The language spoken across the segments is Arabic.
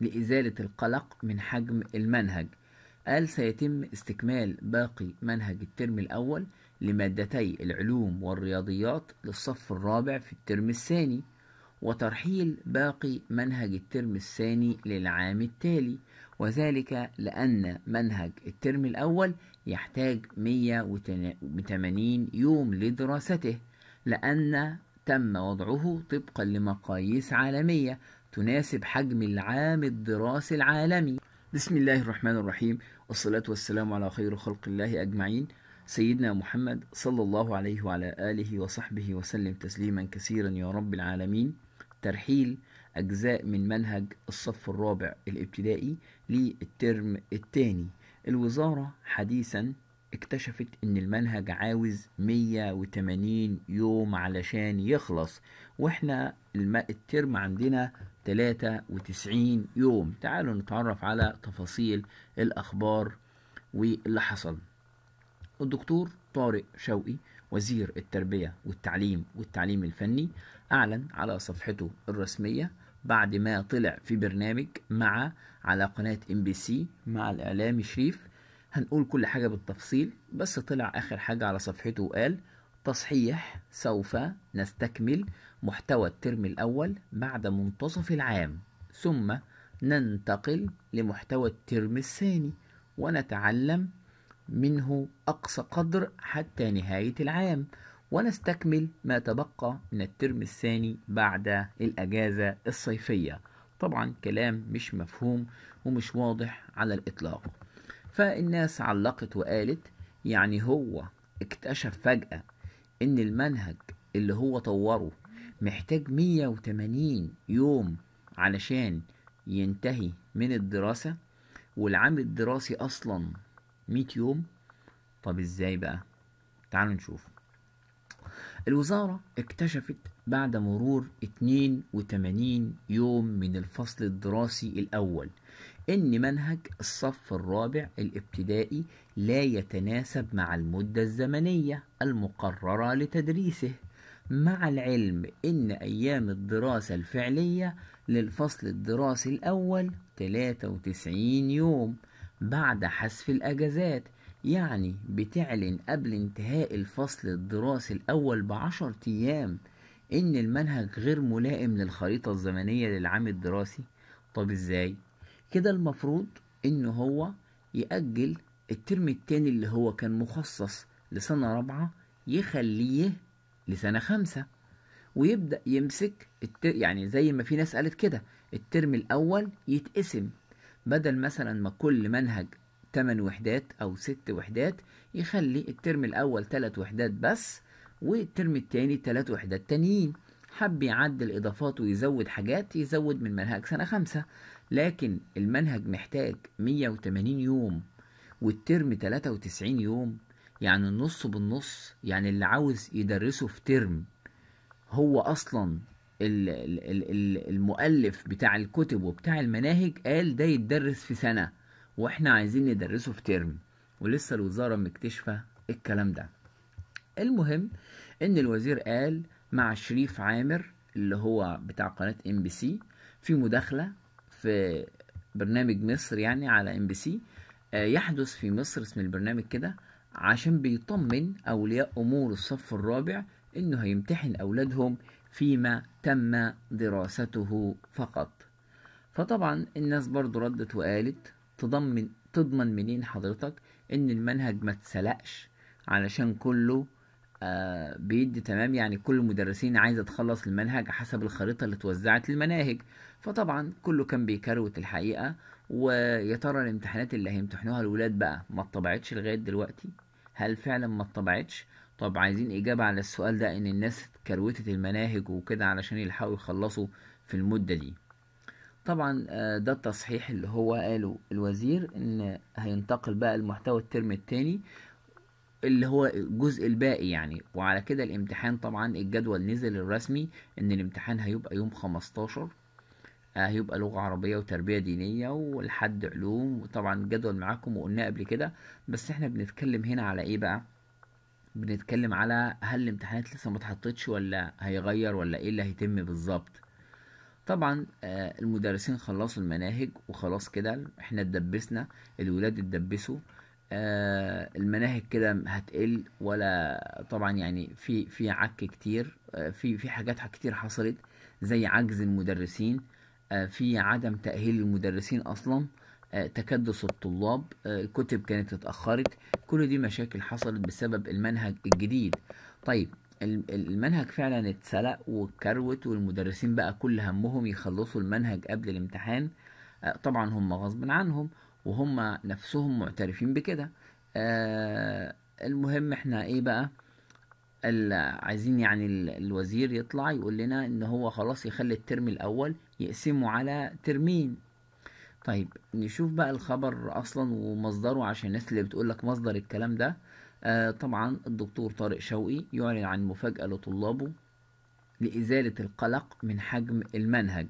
لإزالة القلق من حجم المنهج قال سيتم استكمال باقي منهج الترم الأول لمادتي العلوم والرياضيات للصف الرابع في الترم الثاني وترحيل باقي منهج الترم الثاني للعام التالي وذلك لأن منهج الترم الأول يحتاج 180 يوم لدراسته لأن تم وضعه طبقا لمقاييس عالمية تناسب حجم العام الدراسي العالمي بسم الله الرحمن الرحيم والصلاة والسلام على خير خلق الله أجمعين سيدنا محمد صلى الله عليه وعلى آله وصحبه وسلم تسليما كثيرا يا رب العالمين ترحيل أجزاء من منهج الصف الرابع الابتدائي للترم الثاني الوزارة حديثا اكتشفت ان المنهج عاوز 180 يوم علشان يخلص واحنا الترم عندنا 93 يوم تعالوا نتعرف على تفاصيل الأخبار واللي حصل الدكتور طارق شوقي وزير التربية والتعليم والتعليم الفني أعلن على صفحته الرسمية بعد ما طلع في برنامج مع على قناة ام بي سي مع الإعلامي شريف هنقول كل حاجة بالتفصيل بس طلع آخر حاجة على صفحته وقال تصحيح سوف نستكمل محتوى الترم الأول بعد منتصف العام ثم ننتقل لمحتوى الترم الثاني ونتعلم منه أقصى قدر حتى نهاية العام ونستكمل ما تبقى من الترم الثاني بعد الأجازة الصيفية طبعا كلام مش مفهوم ومش واضح على الإطلاق فالناس علقت وقالت يعني هو اكتشف فجأة ان المنهج اللي هو طوره محتاج 180 يوم علشان ينتهي من الدراسة والعام الدراسي اصلا 100 يوم طب ازاي بقى تعالوا نشوف الوزارة اكتشفت بعد مرور 82 يوم من الفصل الدراسي الأول إن منهج الصف الرابع الابتدائي لا يتناسب مع المدة الزمنية المقررة لتدريسه مع العلم إن أيام الدراسة الفعلية للفصل الدراسي الأول 93 يوم بعد حذف الأجازات يعني بتعلن قبل انتهاء الفصل الدراسي الأول بعشر أيام إن المنهج غير ملائم للخريطة الزمنية للعام الدراسي طب إزاي؟ كده المفروض ان هو يأجل الترم التاني اللي هو كان مخصص لسنة رابعة يخليه لسنة خمسة ويبدأ يمسك التر... يعني زي ما في ناس قالت كده الترم الأول يتقسم بدل مثلا ما كل منهج 8 وحدات أو 6 وحدات يخلي الترم الأول 3 وحدات بس والترم التاني 3 وحدات تانيين حب يعدل إضافات ويزود حاجات يزود من منهج سنة خمسة لكن المنهج محتاج 180 يوم والترم 93 يوم يعني النص بالنص يعني اللي عاوز يدرسه في ترم هو اصلا المؤلف بتاع الكتب وبتاع المناهج قال ده يتدرس في سنة واحنا عايزين ندرسه في ترم ولسه الوزارة مكتشفة الكلام ده المهم ان الوزير قال مع شريف عامر اللي هو بتاع قناة ام بي سي في مداخلة في برنامج مصر يعني على ام بي سي يحدث في مصر اسم البرنامج كده عشان بيطمن اولياء امور الصف الرابع انه هيمتحن اولادهم فيما تم دراسته فقط فطبعا الناس برضو ردت وقالت تضمن تضمن منين حضرتك ان المنهج ما اتسلقش علشان كله آه، بيدي تمام يعني كل المدرسين عايزه تخلص المنهج حسب الخريطه اللي اتوزعت للمناهج فطبعا كله كان بيكروت الحقيقه ويا ترى الامتحانات اللي هيمتحنوها الولاد بقى ما اتطبعتش لغايه دلوقتي هل فعلا ما اتطبعتش طب عايزين اجابه على السؤال ده ان الناس كروتت المناهج وكده علشان يلحقوا يخلصوا في المده دي طبعا آه، ده التصحيح اللي هو قاله الوزير ان هينتقل بقى المحتوى الترم التاني اللي هو الجزء الباقي يعني وعلى كده الامتحان طبعا الجدول نزل الرسمي ان الامتحان هيبقى يوم 15 آه، هيبقى لغة عربية وتربية دينية ولحد علوم وطبعا الجدول معاكم وقلناه قبل كده بس احنا بنتكلم هنا على ايه بقى بنتكلم على هل الامتحانات لسه متحطتش ولا هيغير ولا ايه اللي هيتم بالظبط طبعا آه، المدرسين خلصوا المناهج وخلاص كده احنا اتدبسنا الولاد اتدبسوا آه، المناهج كده هتقل ولا طبعا يعني في في عك كتير آه، في في حاجات كتير حصلت زي عجز المدرسين آه، في عدم تأهيل المدرسين أصلا تكدس الطلاب الكتب كانت اتأخرت كل دي مشاكل حصلت بسبب المنهج الجديد طيب المنهج فعلا اتسلق وكروت والمدرسين بقى كل همهم يخلصوا المنهج قبل الامتحان طبعا هم غصب عنهم وهم نفسهم معترفين بكده آه المهم احنا ايه بقى عايزين يعني الوزير يطلع يقول لنا ان هو خلاص يخلي الترم الاول يقسمه على ترمين طيب نشوف بقى الخبر اصلا ومصدره عشان الناس اللي بتقول لك مصدر الكلام ده آه طبعا الدكتور طارق شوقي يعلن عن مفاجأة لطلابه لإزالة القلق من حجم المنهج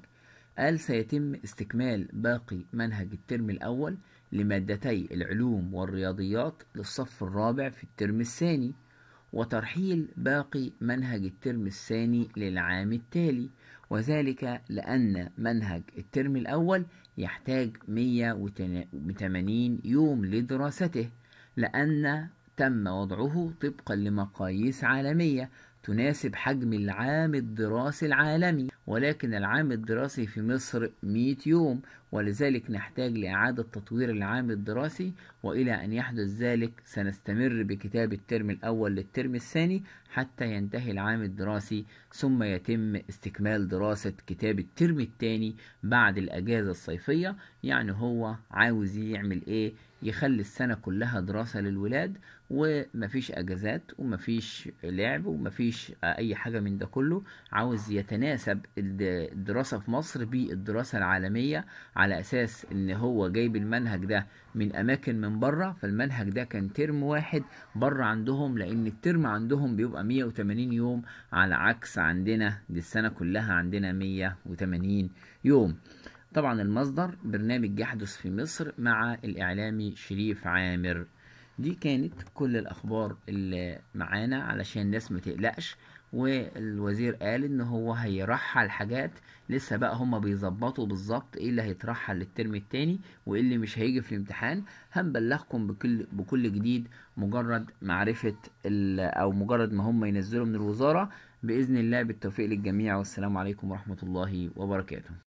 قال سيتم استكمال باقي منهج الترم الأول لمادتي العلوم والرياضيات للصف الرابع في الترم الثاني وترحيل باقي منهج الترم الثاني للعام التالي وذلك لأن منهج الترم الأول يحتاج 180 يوم لدراسته لأن تم وضعه طبقا لمقاييس عالمية تناسب حجم العام الدراسي العالمي ولكن العام الدراسي في مصر 100 يوم ولذلك نحتاج لإعادة تطوير العام الدراسي وإلى أن يحدث ذلك سنستمر بكتاب الترم الأول للترم الثاني حتى ينتهي العام الدراسي ثم يتم استكمال دراسة كتاب الترم الثاني بعد الأجازة الصيفية يعني هو عاوز يعمل إيه يخلي السنة كلها دراسة للولاد ومفيش اجازات ومفيش لعب ومفيش اي حاجه من ده كله عاوز يتناسب الدراسه في مصر بالدراسه العالميه على اساس ان هو جايب المنهج ده من اماكن من بره فالمنهج ده كان ترم واحد بره عندهم لان الترم عندهم بيبقى 180 يوم على عكس عندنا دي السنه كلها عندنا 180 يوم طبعا المصدر برنامج يحدث في مصر مع الاعلامي شريف عامر دي كانت كل الأخبار اللي معانا علشان الناس ما تقلقش والوزير قال ان هو هيرحل حاجات لسه بقى هما بيظبطوا بالظبط ايه اللي هيترحل للترم الثاني وايه اللي مش هيجي في الامتحان هنبلغكم بكل بكل جديد مجرد معرفه او مجرد ما هما ينزلوا من الوزاره باذن الله بالتوفيق للجميع والسلام عليكم ورحمه الله وبركاته